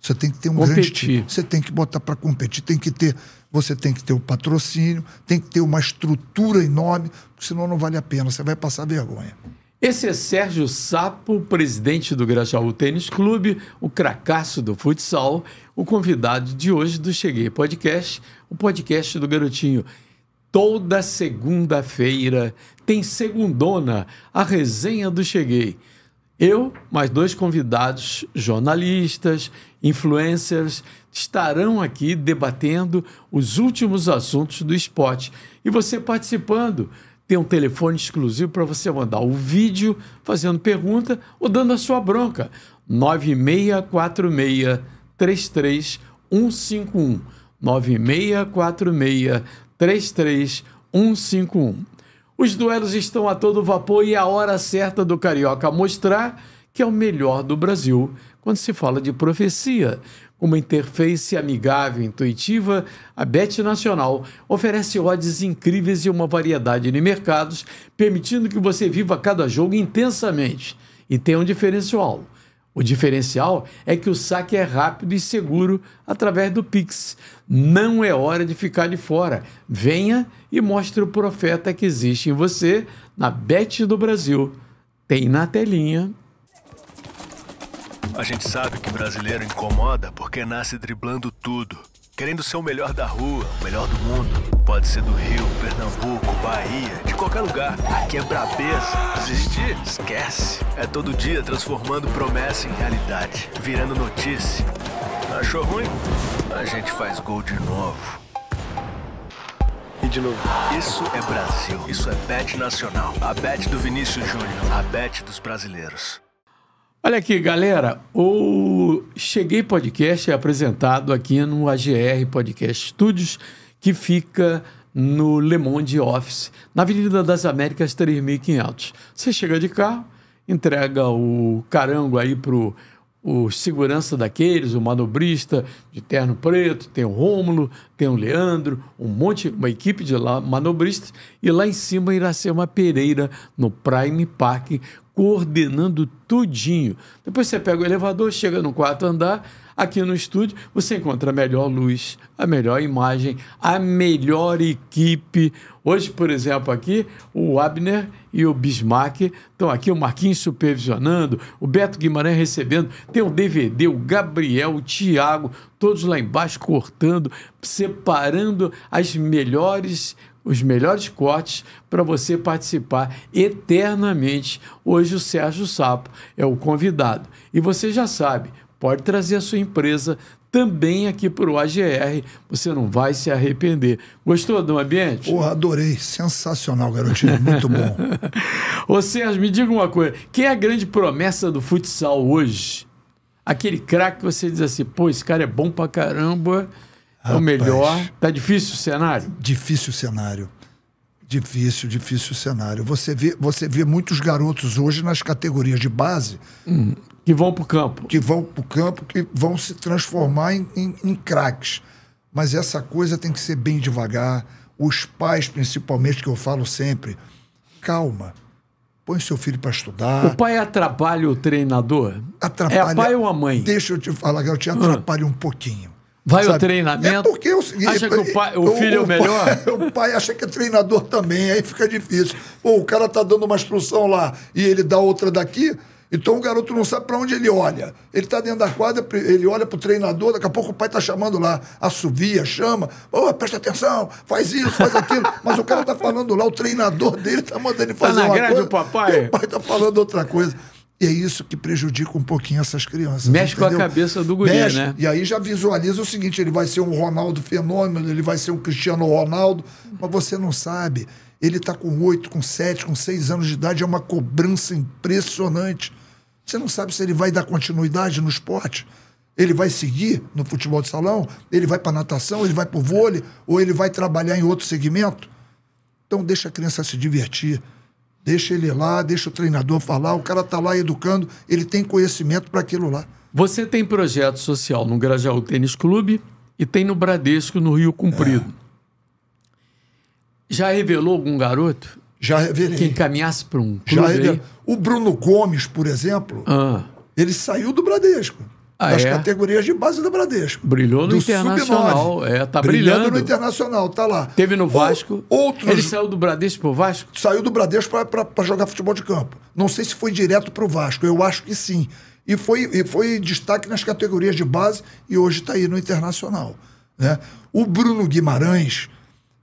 você tem que ter um competir. grande time. Você tem que botar para competir, tem que ter, você tem que ter o patrocínio, tem que ter uma estrutura enorme, senão não vale a pena, você vai passar vergonha. Esse é Sérgio Sapo, presidente do Grajaú Tênis Clube, o cracaço do futsal, o convidado de hoje do Cheguei Podcast, o podcast do Garotinho. Toda segunda-feira tem segundona a resenha do Cheguei. Eu, mais dois convidados jornalistas, influencers, estarão aqui debatendo os últimos assuntos do esporte. E você participando, tem um telefone exclusivo para você mandar o um vídeo fazendo pergunta ou dando a sua bronca. 9646 33151 9646 33151 os duelos estão a todo vapor e é a hora certa do Carioca mostrar que é o melhor do Brasil quando se fala de profecia. Uma interface amigável e intuitiva, a Bet Nacional oferece odds incríveis e uma variedade de mercados, permitindo que você viva cada jogo intensamente. E tem um diferencial o diferencial é que o saque é rápido e seguro através do Pix. Não é hora de ficar de fora. Venha e mostre o profeta que existe em você na Bet do Brasil. Tem na telinha. A gente sabe que brasileiro incomoda porque nasce driblando tudo querendo ser o melhor da rua, o melhor do mundo. Pode ser do Rio, Pernambuco, Bahia, de qualquer lugar. Aqui é brabeza. Desistir? Esquece. É todo dia transformando promessa em realidade, virando notícia. Achou ruim? A gente faz gol de novo. E de novo. Isso é Brasil. Isso é bet nacional. A bet do Vinícius Júnior. A bet dos brasileiros. Olha aqui, galera, o Cheguei Podcast é apresentado aqui no AGR Podcast Studios, que fica no Le Monde Office, na Avenida das Américas 3500. Você chega de carro, entrega o carango aí pro o segurança daqueles, o manobrista de terno preto, tem o Rômulo, tem o Leandro, um monte, uma equipe de lá, manobristas, e lá em cima irá ser uma Pereira no Prime Park, coordenando tudinho. Depois você pega o elevador, chega no quarto andar, Aqui no estúdio você encontra a melhor luz, a melhor imagem, a melhor equipe. Hoje, por exemplo, aqui o Abner e o Bismarck estão aqui, o Marquinhos supervisionando, o Beto Guimarães recebendo, tem o DVD, o Gabriel, o Tiago, todos lá embaixo cortando, separando as melhores os melhores cortes para você participar eternamente. Hoje o Sérgio Sapo é o convidado. E você já sabe, pode trazer a sua empresa também aqui para o AGR. Você não vai se arrepender. Gostou do ambiente? Porra, adorei. Sensacional, garotinho. Muito bom. [laughs] Ô Sérgio, me diga uma coisa. Quem é a grande promessa do futsal hoje? Aquele craque que você diz assim, pô, esse cara é bom pra caramba, Rapaz, é o melhor. Tá difícil o cenário? Difícil o cenário. Difícil, difícil o cenário. Você vê, você vê muitos garotos hoje nas categorias de base hum. Que vão para o campo. Que vão para o campo, que vão se transformar em, em, em craques. Mas essa coisa tem que ser bem devagar. Os pais, principalmente, que eu falo sempre, calma. Põe seu filho para estudar. O pai atrapalha o treinador? Atrapalha. É pai ou a mãe? Deixa eu te falar, eu te ah. atrapalho um pouquinho. Vai sabe? o é treinamento. É porque eu, acha e, que o, pai, o filho é o, é o melhor? Pai, [laughs] o pai acha que é treinador também, aí fica difícil. Pô, o cara tá dando uma instrução lá e ele dá outra daqui. Então o garoto não sabe para onde ele olha. Ele está dentro da quadra, ele olha para o treinador, daqui a pouco o pai está chamando lá, assovia, chama, oh, presta atenção, faz isso, faz aquilo. [laughs] Mas o cara está falando lá, o treinador dele está mandando ele tá fazer tá na uma grade, coisa. papai. o pai está falando outra coisa. E é isso que prejudica um pouquinho essas crianças. Mexe entendeu? com a cabeça do guri, Mexe, né? E aí já visualiza o seguinte: ele vai ser um Ronaldo fenômeno, ele vai ser um Cristiano Ronaldo, mas você não sabe. Ele está com oito, com sete, com seis anos de idade, é uma cobrança impressionante. Você não sabe se ele vai dar continuidade no esporte, ele vai seguir no futebol de salão, ele vai para natação, ele vai para o vôlei, ou ele vai trabalhar em outro segmento. Então deixa a criança se divertir. Deixa ele lá, deixa o treinador falar, o cara tá lá educando, ele tem conhecimento para aquilo lá. Você tem projeto social no Grajaú Tênis Clube e tem no Bradesco, no Rio Comprido. É. Já revelou algum garoto? Já revelei. Que encaminhasse para um clube. Já revelei. O Bruno Gomes, por exemplo, ah. ele saiu do Bradesco. Ah, das é? categorias de base do Bradesco. Brilhou no Internacional. É, tá brilhando. brilhando no Internacional, tá lá. Teve no Vasco. O, outros... Ele saiu do Bradesco pro Vasco? Saiu do Bradesco para jogar futebol de campo. Não sei se foi direto pro Vasco, eu acho que sim. E foi, e foi destaque nas categorias de base e hoje está aí no Internacional. Né? O Bruno Guimarães,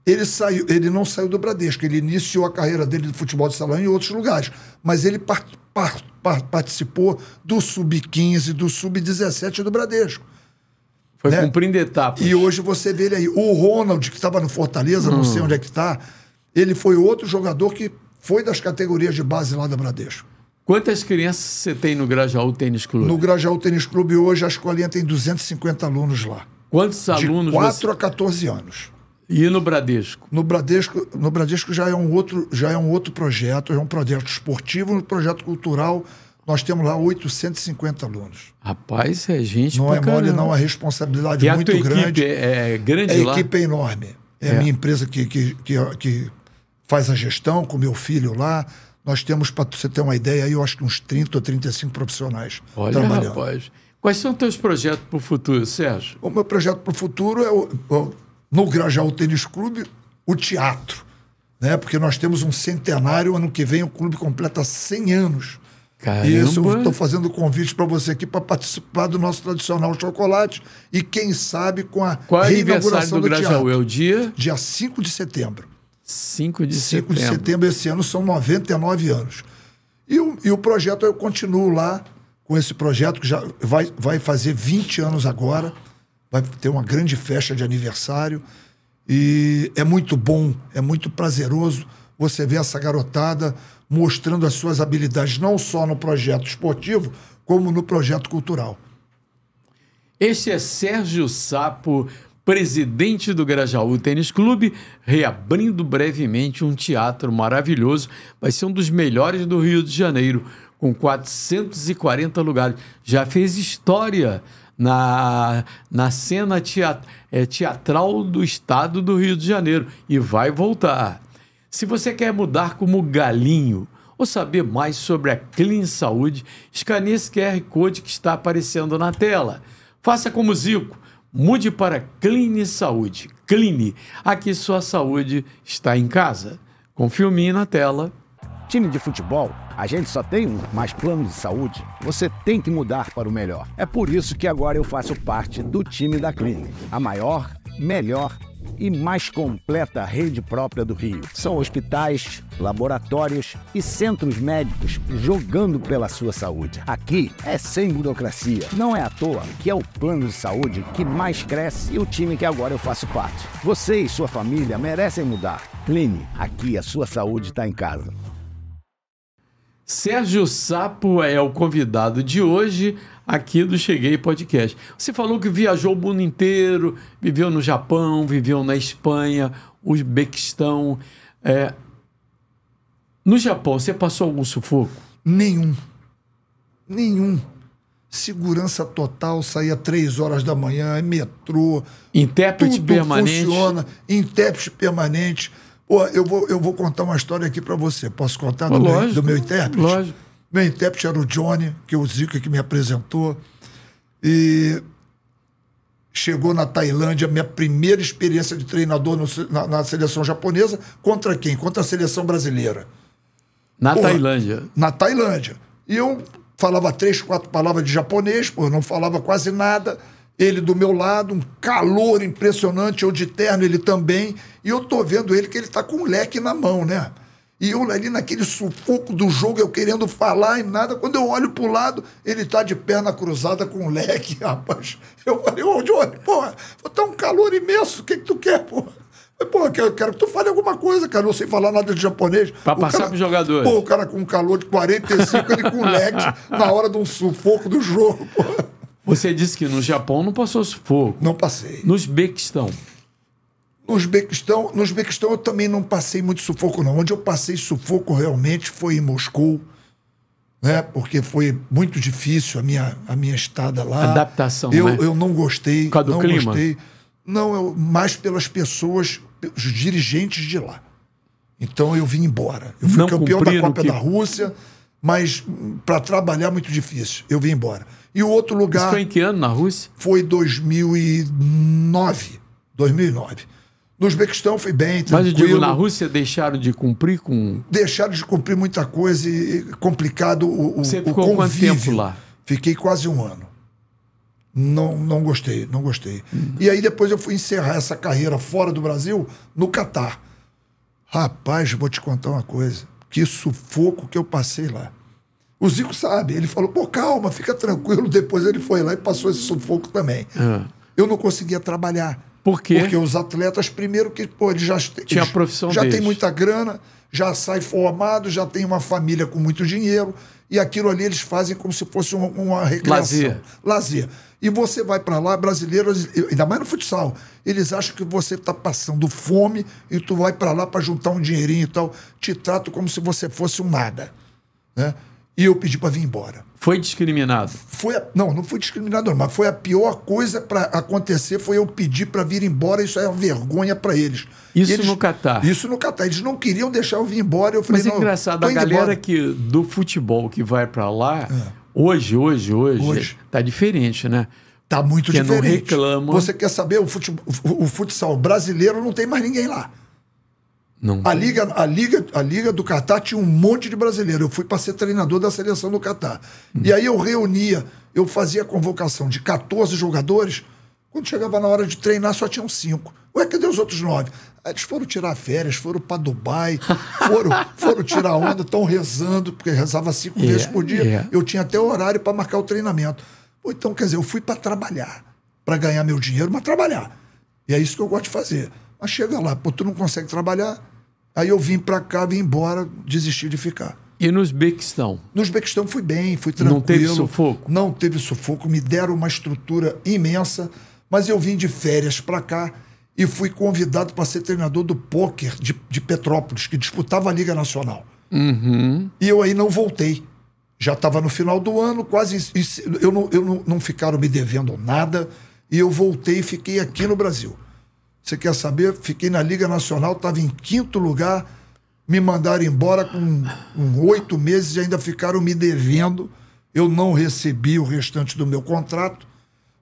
ele, saiu, ele não saiu do Bradesco, ele iniciou a carreira dele de futebol de salão em outros lugares, mas ele part, part, part, participou do Sub-15, do Sub-17 do Bradesco. Foi né? cumprindo etapas. E hoje você vê ele aí. O Ronald, que estava no Fortaleza, hum. não sei onde é que está, ele foi outro jogador que foi das categorias de base lá do Bradesco. Quantas crianças você tem no Grajaú Tênis Clube? No Grajaú Tênis Clube hoje a escolinha tem 250 alunos lá. Quantos alunos? De 4 você... a 14 anos. E no Bradesco? No Bradesco, no Bradesco já é um outro, já é um outro projeto, é um projeto esportivo, um projeto cultural. Nós temos lá 850 alunos. Rapaz, é gente Não é caramba. mole, não. É responsabilidade e muito a tua grande. Equipe é, é, grande a lá? equipe é enorme. É, é, a minha empresa que, que, que, que faz a gestão com meu filho lá. Nós temos, para você ter uma ideia, aí eu acho que uns 30 ou 35 profissionais Olha, trabalhando. Rapaz. Quais são os teus projetos para o futuro, Sérgio? O meu projeto para o futuro é o, é o no Grajaú Tênis Clube, o teatro. Né? Porque nós temos um centenário, ano que vem o clube completa 100 anos. Caramba. E isso eu estou fazendo convite para você aqui para participar do nosso tradicional chocolate e quem sabe com a Qual é reinauguração do, do Grajaú? Teatro. É o dia? Dia 5 de setembro. 5 de 5 setembro. 5 de setembro esse ano são 99 anos. E o, e o projeto, eu continuo lá com esse projeto que já vai, vai fazer 20 anos agora vai ter uma grande festa de aniversário. E é muito bom, é muito prazeroso você ver essa garotada mostrando as suas habilidades, não só no projeto esportivo, como no projeto cultural. Este é Sérgio Sapo, presidente do Grajaú Tênis Clube, reabrindo brevemente um teatro maravilhoso. Vai ser um dos melhores do Rio de Janeiro, com 440 lugares. Já fez história na, na cena teat, é, teatral do estado do Rio de Janeiro e vai voltar. Se você quer mudar como galinho ou saber mais sobre a Clean Saúde, escaneie esse QR Code que está aparecendo na tela. Faça como Zico, mude para Clean Saúde. Clean, aqui sua saúde está em casa. Com filminho na tela. Time de futebol, a gente só tem um, mas plano de saúde você tem que mudar para o melhor. É por isso que agora eu faço parte do time da Clínica, a maior, melhor e mais completa rede própria do Rio. São hospitais, laboratórios e centros médicos jogando pela sua saúde. Aqui é sem burocracia. Não é à toa que é o plano de saúde que mais cresce e o time que agora eu faço parte. Você e sua família merecem mudar. Cline, aqui a sua saúde está em casa. Sérgio Sapo é o convidado de hoje aqui do Cheguei Podcast. Você falou que viajou o mundo inteiro, viveu no Japão, viveu na Espanha, Uzbequistão. É... No Japão, você passou algum sufoco? Nenhum. Nenhum. Segurança total, saía três horas da manhã, metrô. Intérprete tudo permanente. Funciona, intérprete permanente Pô, eu vou, eu vou contar uma história aqui para você. Posso contar do, lógico, meu, do meu intérprete? Lógico. Meu intérprete era o Johnny, que é o Zika que me apresentou. E chegou na Tailândia, minha primeira experiência de treinador no, na, na, seleção japonesa, contra quem? Contra a seleção brasileira. Na Tailândia? Na Tailândia. E eu falava três, quatro palavras de japonês, pô, não falava quase nada ele do meu lado, um calor impressionante, eu de terno, ele também. E eu tô vendo ele que ele tá com um leque na mão, né? E eu ali naquele sufoco do jogo, eu querendo falar e nada. Quando eu olho pro lado, ele tá de perna cruzada com um leque, [laughs] rapaz. Eu falei, ô Johnny, porra, tá um calor imenso, o que que tu quer, porra? Pô, eu quero que tu fale alguma coisa, cara. Eu sei falar nada de japonês. Pra o passar cara, pro jogador. Pô, o cara com um calor de 45, ele com leque [laughs] na hora de um sufoco do jogo, porra. Você disse que no Japão não passou sufoco. Não passei. No Uzbequistão. No Uzbequistão, no Uzbequistão eu também não passei muito sufoco, não. Onde eu passei sufoco realmente foi em Moscou, né? Porque foi muito difícil a minha, a minha estada lá. Adaptação. Eu, né? eu não gostei. Por causa do não clima. gostei. Não, eu, mais pelas pessoas, os dirigentes de lá. Então eu vim embora. Eu fui não campeão da Copa que... da Rússia, mas para trabalhar é muito difícil. Eu vim embora. E o outro lugar. Isso foi em que ano na Rússia? Foi 2009. 2009. No Uzbequistão foi bem, tranquilo. Mas eu digo, na Rússia deixaram de cumprir com... Deixaram de cumprir muita coisa e complicado o, Você o ficou convívio. quanto tempo lá? Fiquei quase um ano. Não, não gostei, não gostei. Hum. E aí depois eu fui encerrar essa carreira fora do Brasil, no Catar. Rapaz, vou te contar uma coisa. Que sufoco que eu passei lá. O Zico sabe, ele falou, pô, calma, fica tranquilo. Depois ele foi lá e passou esse sufoco também. Ah. Eu não conseguia trabalhar. Por quê? Porque os atletas, primeiro que, pô, eles já, Tinha a profissão já tem muita grana, já sai formado, já tem uma família com muito dinheiro. E aquilo ali eles fazem como se fosse uma, uma recreação. Lazer. Lazer. E você vai para lá, brasileiro, ainda mais no futsal, eles acham que você está passando fome e tu vai para lá para juntar um dinheirinho e tal. Te trato como se você fosse um nada. Né? E eu pedi para vir embora. Foi discriminado? Foi a, não, não foi discriminado, mas foi a pior coisa para acontecer foi eu pedir para vir embora. Isso é uma vergonha para eles. Isso eles, no Catar? Isso no Catar. Eles não queriam deixar eu vir embora. Eu falei, mas é engraçado, a galera que, do futebol que vai para lá, é. hoje, hoje, hoje, hoje, tá diferente, né? Tá muito Porque diferente. Não reclama. Você quer saber, o, futebol, o futsal brasileiro não tem mais ninguém lá. Não. A liga, a liga, a liga do Catar tinha um monte de brasileiro. Eu fui para ser treinador da seleção do Catar. Hum. E aí eu reunia, eu fazia a convocação de 14 jogadores. Quando chegava na hora de treinar, só tinham cinco. Ué, cadê os outros nove? Eles foram tirar férias, foram para Dubai, [laughs] foram, foram tirar onda, estão rezando, porque rezava cinco yeah, é, vezes por dia. Yeah. É. Eu tinha até horário para marcar o treinamento. Ou então, quer dizer, eu fui para trabalhar, para ganhar meu dinheiro, mas trabalhar. E é isso que eu gosto de fazer. Mas chega lá, pô, tu não consegue trabalhar. Aí eu vim para cá, vim embora, desisti de ficar. E no Uzbequistão? No Uzbequistão fui bem, fui tranquilo. Não teve sufoco? Não teve sufoco, me deram uma estrutura imensa, mas eu vim de férias para cá e fui convidado para ser treinador do pôquer de, de, Petrópolis, que disputava a Liga Nacional. Uhum. E eu aí não voltei. Já estava no final do ano, quase. Eu, não, eu não, não ficaram me devendo nada, e eu voltei e fiquei aqui no Brasil. Você quer saber? Fiquei na Liga Nacional, estava em quinto lugar, me mandaram embora com, com oito meses e ainda ficaram me devendo. Eu não recebi o restante do meu contrato,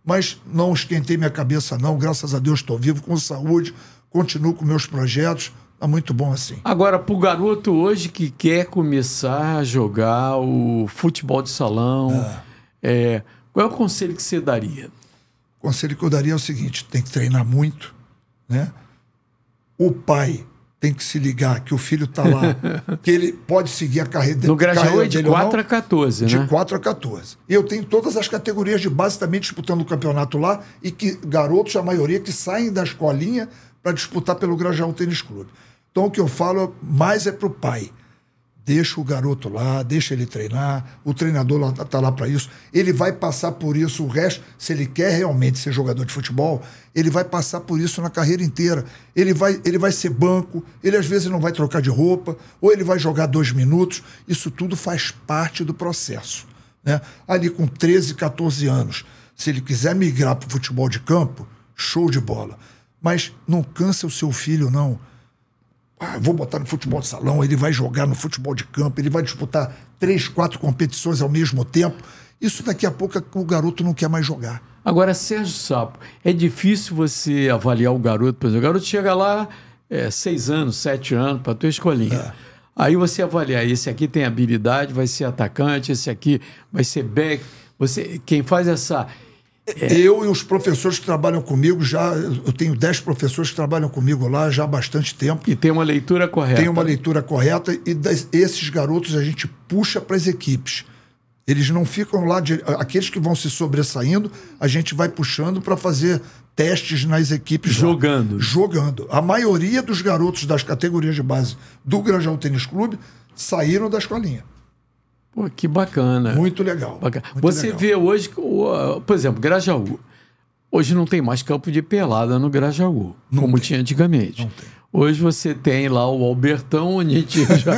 mas não esquentei minha cabeça, não. Graças a Deus estou vivo, com saúde, continuo com meus projetos. Está muito bom assim. Agora, pro garoto hoje que quer começar a jogar o futebol de salão, é, é qual é o conselho que você daria? O conselho que eu daria é o seguinte: tem que treinar muito, né? O pai tem que se ligar que o filho está lá, [laughs] que ele pode seguir a carreira, no Grajaú, é de dele. No Grajaú é de 4 a 14, de né? De 4 a 14. E eu tenho todas as categorias de base também disputando o campeonato lá e que garotos, a maioria, que saem da escolinha para disputar pelo Grajaú Tênis Clube. Então o que eu falo mais é para o pai. Deixa o garoto lá, deixa ele treinar, o treinador está lá tá, tá para isso. Ele vai passar por isso o resto, se ele quer realmente ser jogador de futebol, ele vai passar por isso na carreira inteira. Ele vai, ele vai ser banco, ele às vezes não vai trocar de roupa, ou ele vai jogar dois minutos. Isso tudo faz parte do processo. Né? Ali com 13, 14 anos, se ele quiser migrar para o futebol de campo, show de bola. Mas não cansa o seu filho, não ah, vou botar no futebol de salão, ele vai jogar no futebol de campo, ele vai disputar três, quatro competições ao mesmo tempo. Isso daqui a pouco o garoto não quer mais jogar. Agora, Sérgio Sapo, é difícil você avaliar o garoto, por exemplo. O garoto chega lá, é, seis anos, sete anos, para tua escolinha. É. Aí você avaliar, esse aqui tem habilidade, vai ser atacante, esse aqui vai ser back. Você, quem faz essa é. Eu e os professores que trabalham comigo já. Eu tenho 10 professores que trabalham comigo lá já há bastante tempo. E tem uma leitura correta. Tem uma leitura correta e esses garotos a gente puxa para as equipes. Eles não ficam lá. De, aqueles que vão se sobressaindo, a gente vai puxando para fazer testes nas equipes. Jogando. Lá. Jogando. A maioria dos garotos das categorias de base do Granjão Tênis Clube saíram da escolinha. Pô, que bacana. Muito legal. Bacana. Muito Você legal. vê hoje, por exemplo, Grajaú. Hoje não tem mais campo de pelada no Grajaú, não como tem. tinha antigamente. Não tem. Hoje você tem lá o Albertão, onde a gente [laughs] já.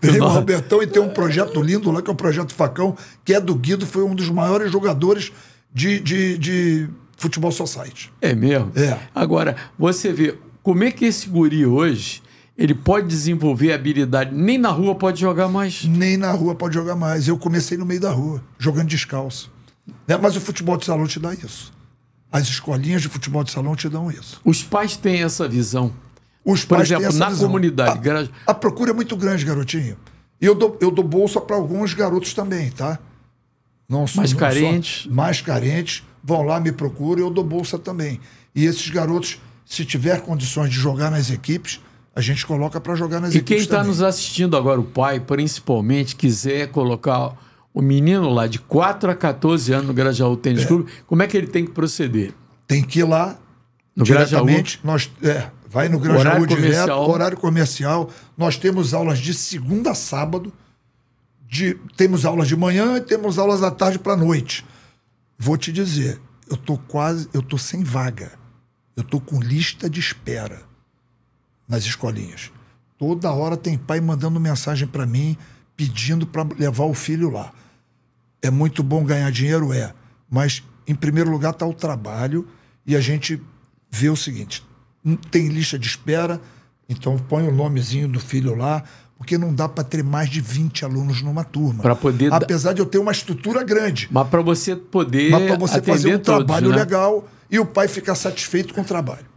tem o [laughs] Albertão e tem um projeto lindo lá, que é o Projeto Facão, que é do Guido, foi um dos maiores jogadores de, de, de futebol society. É mesmo? É. Agora, você vê como é que esse guri hoje ele pode desenvolver habilidade. Nem na rua pode jogar mais. Nem na rua pode jogar mais. Eu comecei no meio da rua, jogando descalço. Né? Mas o futebol de salão te dá isso. As escolinhas de futebol de salão te dão isso. Os pais têm essa visão. Os Por exemplo, na visão. comunidade. A, a, procura é muito grande, garotinho. E eu dou, eu dou bolsa para alguns garotos também, tá? Não sou, mais carentes. mais carentes. Vão lá, me procuram, eu dou bolsa também. E esses garotos, se tiver condições de jogar nas equipes, a gente coloca para jogar nas E quem está nos assistindo agora, o pai, principalmente, quiser colocar o menino lá de 4 a 14 anos no Grajaú Tênis é. Clube, como é que ele tem que proceder? Tem que ir lá no diretamente. Grajaú. Nós, é, vai no Grajaú horário direto, comercial. horário comercial. Nós temos aulas de segunda a sábado. De, temos aulas de manhã e temos aulas da tarde para noite. Vou te dizer, eu tô quase, eu tô sem vaga. Eu tô com lista de espera nas escolinhas. Toda hora tem pai mandando mensagem para mim pedindo para levar o filho lá. É muito bom ganhar dinheiro? É. Mas, em primeiro lugar, está o trabalho e a gente vê o seguinte: tem lista de espera, então põe o nomezinho do filho lá, porque não dá para ter mais de 20 alunos numa turma. Para poder apesar de eu ter uma estrutura grande. Mas para você poder Mas para você fazer um todos, trabalho né? legal e o pai ficar satisfeito com o trabalho.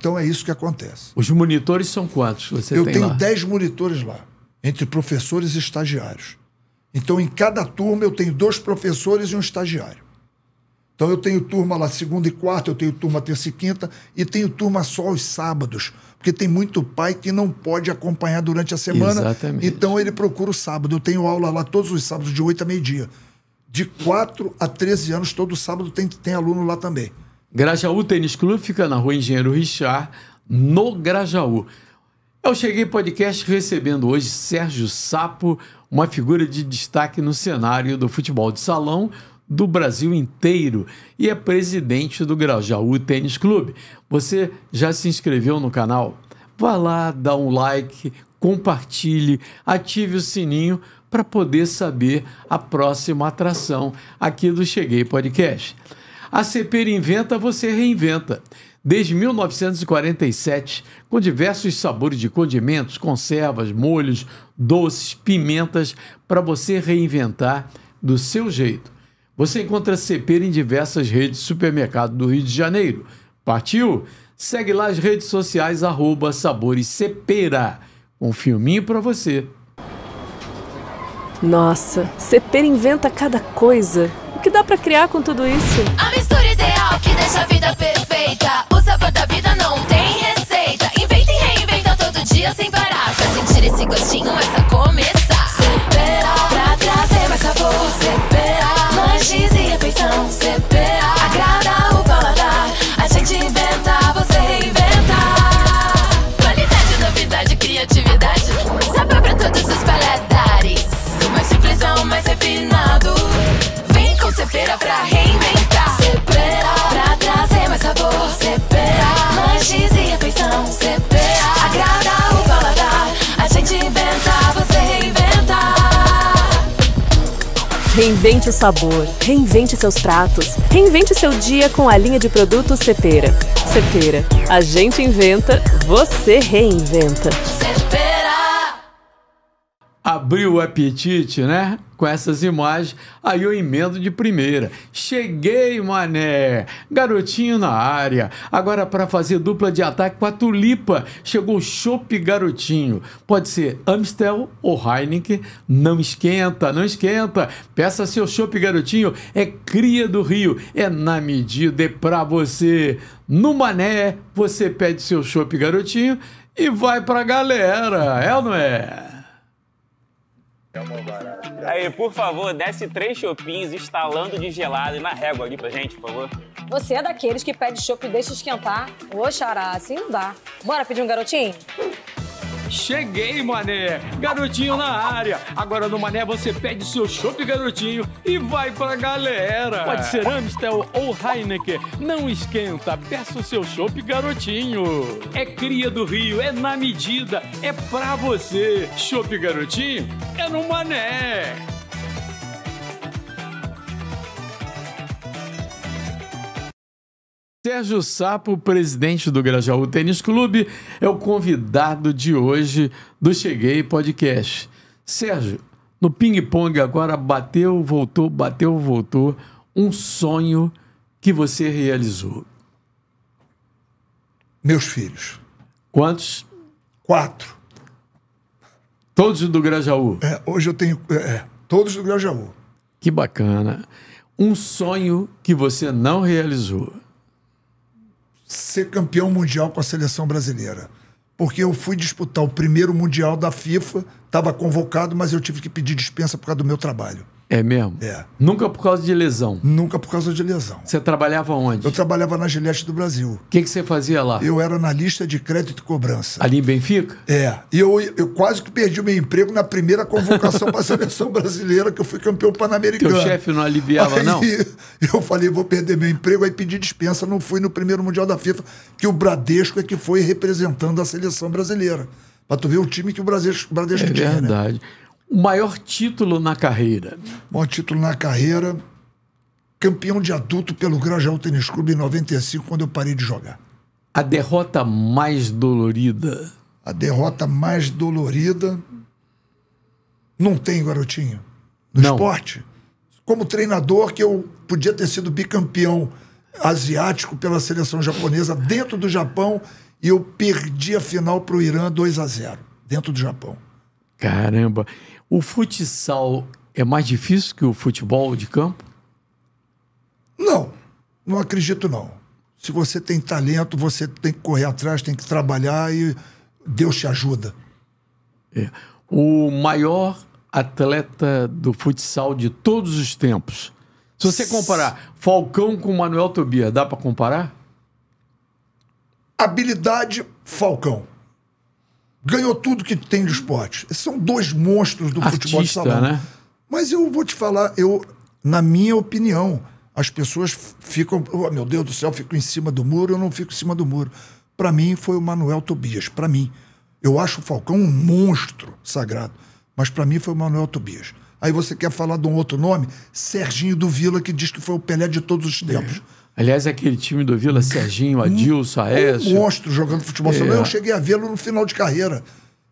Então é isso que acontece. Os monitores são quantos? Você Eu tenho 10 monitores lá, entre professores e estagiários. Então, em cada turma, eu tenho dois professores e um estagiário. Então, eu tenho turma lá segunda e quarta, eu tenho turma terça e quinta, e tenho turma só aos sábados, porque tem muito pai que não pode acompanhar durante a semana. Exatamente. Então, ele procura o sábado. Eu tenho aula lá todos os sábados, de 8 a meio-dia. De 4 a 13 anos, todo sábado tem, tem aluno lá também. Grajaú Tênis Clube fica na rua Engenheiro Richard, no Grajaú. Eu cheguei podcast recebendo hoje Sérgio Sapo, uma figura de destaque no cenário do futebol de salão do Brasil inteiro e é presidente do Grajaú Tênis Clube. Você já se inscreveu no canal? Vá lá, dá um like, compartilhe, ative o sininho para poder saber a próxima atração aqui do Cheguei Podcast. A CPER inventa, você reinventa. Desde 1947, com diversos sabores de condimentos, conservas, molhos, doces, pimentas, para você reinventar do seu jeito. Você encontra CPER em diversas redes de supermercado do Rio de Janeiro. Partiu? Segue lá as redes sociais, arroba Sabores Cepera. Um filminho para você. Nossa, Cepera inventa cada coisa. O que dá para criar com tudo isso? A mistura ideal que deixa a vida perfeita. O sabor da vida não tem receita. Inventa e reinventa todo dia sem parar. Pra sentir esse gostinho é só começar. Sepera pra trazer mais sabor. Sepera lanches e refeição. Sepera agrada o paladar. A gente inventa, você reinventa. Qualidade, novidade, criatividade. Sabor pra todos os paladares. O mais simples simplesão, mais refinado feira pra reinventar. Cepera, pra trazer mais sabor. Cepera, lanches e refeição. Cepera, agrada o paladar. A gente inventa, você reinventa. Reinvente o sabor, reinvente seus pratos, reinvente seu dia com a linha de produtos Cepera. Cepera, a gente inventa, você reinventa abriu o apetite, né? Com essas imagens, aí eu emendo de primeira. Cheguei, mané! Garotinho na área. Agora, para fazer dupla de ataque com a Tulipa, chegou o Chope Garotinho. Pode ser Amstel ou Heineken. Não esquenta, não esquenta. Peça seu Chope Garotinho. É cria do Rio. É na medida, é pra você. No mané, você pede seu Chope Garotinho e vai pra galera. É ou não é? Aí, por favor, desce três chopins estalando de gelado e na régua aqui pra gente, por favor. Você é daqueles que pede chopp e deixa esquentar? Ô, xará, assim não dá. Bora pedir um garotinho? Cheguei, mané! Garotinho na área! Agora no mané você pede seu chopp, garotinho, e vai pra galera! Pode ser Amstel ou Heineken, não esquenta, peça o seu chopp, garotinho! É cria do Rio, é na medida, é pra você! Chopp, garotinho, é no mané! Sérgio Sapo, presidente do Grajaú Tênis Clube, é o convidado de hoje do Cheguei Podcast. Sérgio, no ping-pong agora bateu, voltou, bateu, voltou. Um sonho que você realizou. Meus filhos. Quantos? Quatro. Todos do Grajaú? É, hoje eu tenho. É, é todos do Grajaú. Que bacana. Um sonho que você não realizou ser campeão mundial com a seleção brasileira. Porque eu fui disputar o primeiro mundial da FIFA, estava convocado, mas eu tive que pedir dispensa por causa do meu trabalho. É mesmo? É. Nunca por causa de lesão? Nunca por causa de lesão. Você trabalhava onde? Eu trabalhava na Gillette do Brasil. O que, que você fazia lá? Eu era analista de crédito e cobrança. Ali em Benfica? É. E eu, eu quase que perdi o meu emprego na primeira convocação para a [laughs] seleção brasileira, que eu fui campeão pan-americano. Teu chefe não aliviava, aí, não? [laughs] Eu falei, vou perder meu emprego, aí pedi dispensa, não fui no primeiro Mundial da FIFA, que o Bradesco é que foi representando a seleção brasileira. para tu ver o time que o Bradesco, Bradesco é tinha, né? verdade. Né? O maior título na carreira? O maior título na carreira, campeão de adulto pelo Grajaú Tênis Clube em 95, quando eu parei de jogar. A derrota mais dolorida? A derrota mais dolorida. Não tem, garotinho. No não. esporte. Como treinador, que eu podia ter sido bicampeão asiático pela seleção japonesa dentro do Japão e eu perdi a final para o Irã 2 a 0 dentro do Japão. Caramba. O futsal é mais difícil que o futebol de campo? Não, não acredito não. Se você tem talento, você tem que correr atrás, tem que trabalhar e Deus te ajuda. É. O maior atleta do futsal de todos os tempos. Se você comparar Falcão com Manuel Tobias, dá para comparar? Habilidade Falcão ganhou tudo que tem de esporte. São dois monstros do Artista, futebol de salão. Né? Mas eu vou te falar, eu, na minha opinião, as pessoas ficam, oh, meu Deus do céu, fico em cima do muro, eu não fico em cima do muro. Para mim foi o Manuel Tobias, para mim. Eu acho o Falcão um monstro sagrado, mas para mim foi o Manuel Tobias. Aí você quer falar de um outro nome? Serginho do Vila, que diz que foi o Pelé de todos os tempos. É. Aliás, é aquele time do Vila, Serginho, Adilson, Aécio. Um monstro jogando futebol. É. Eu cheguei a vê-lo no final de carreira.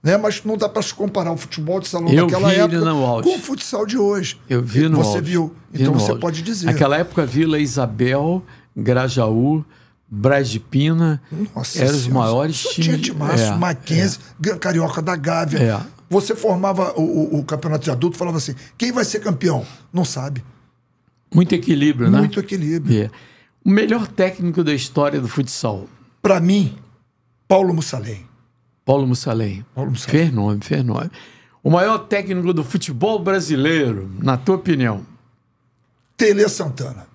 Né? Mas não dá para se comparar o futebol de salão eu daquela época com o futsal de hoje. Eu vi no Você auge. viu. Vi então você auge. pode dizer. Naquela época, Vila Isabel, Grajaú, Braz de Pina Nossa eram os maiores Só times. Tinha de Março, é, Mackenzie, é. Carioca da Gávea. É. Você formava o, o, o, campeonato de adulto falava assim: quem vai ser campeão? Não sabe. Muito equilíbrio, Muito né? Muito equilíbrio. É. O melhor técnico da história do futsal? Para mim, Paulo Mussalem. Paulo Mussalem. Paulo Mussalem. Fernome, fernome. O maior técnico do futebol brasileiro, na tua opinião? Tele Santana.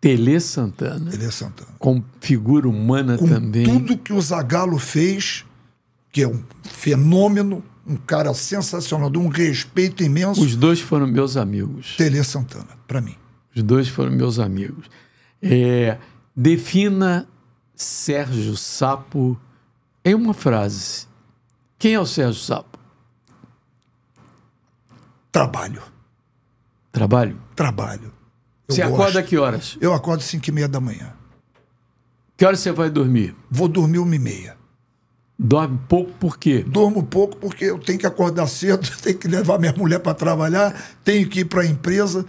Tele Santana. Tele Santana. Com figura humana Com também. Tudo que o Zagallo fez, que é um fenômeno, um cara sensacional, de um respeito imenso. Os dois foram meus amigos. Tele Santana, para mim. Os dois foram meus amigos. É, defina Sérgio Sapo em uma frase. Quem é o Sérgio Sapo? Trabalho. Trabalho? Trabalho. Eu você gosto. acorda que horas? Eu acordo às 5 e meia da manhã. Que horas você vai dormir? Vou dormir uma e meia. Dorme pouco por quê? Dormo pouco porque eu tenho que acordar cedo, [laughs] tenho que levar minha mulher para trabalhar, tenho que ir para a empresa.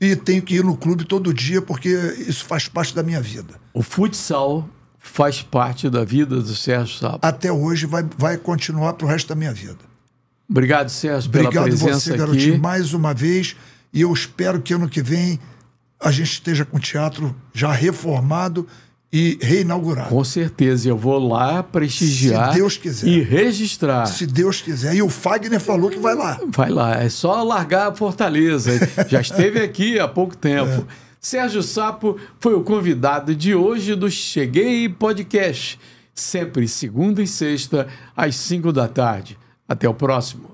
E tenho que ir no clube todo dia porque isso faz parte da minha vida. O futsal faz parte da vida do Sérgio Sapo. Até hoje vai, vai continuar para o resto da minha vida. Obrigado, Sérgio, Obrigado pela presença você, garotinho, aqui. mais uma vez. E eu espero que ano que vem a gente esteja com o teatro já reformado e reinaugurado. Com certeza, eu vou lá prestigiar. Se Deus quiser. E registrar. Se Deus quiser. E o Fagner falou que vai lá. Vai lá, é só largar a Fortaleza. [laughs] Já esteve aqui há pouco tempo. É. Sérgio Sapo foi o convidado de hoje do Cheguei Podcast. Sempre segunda e sexta, às cinco da tarde. Até o próximo.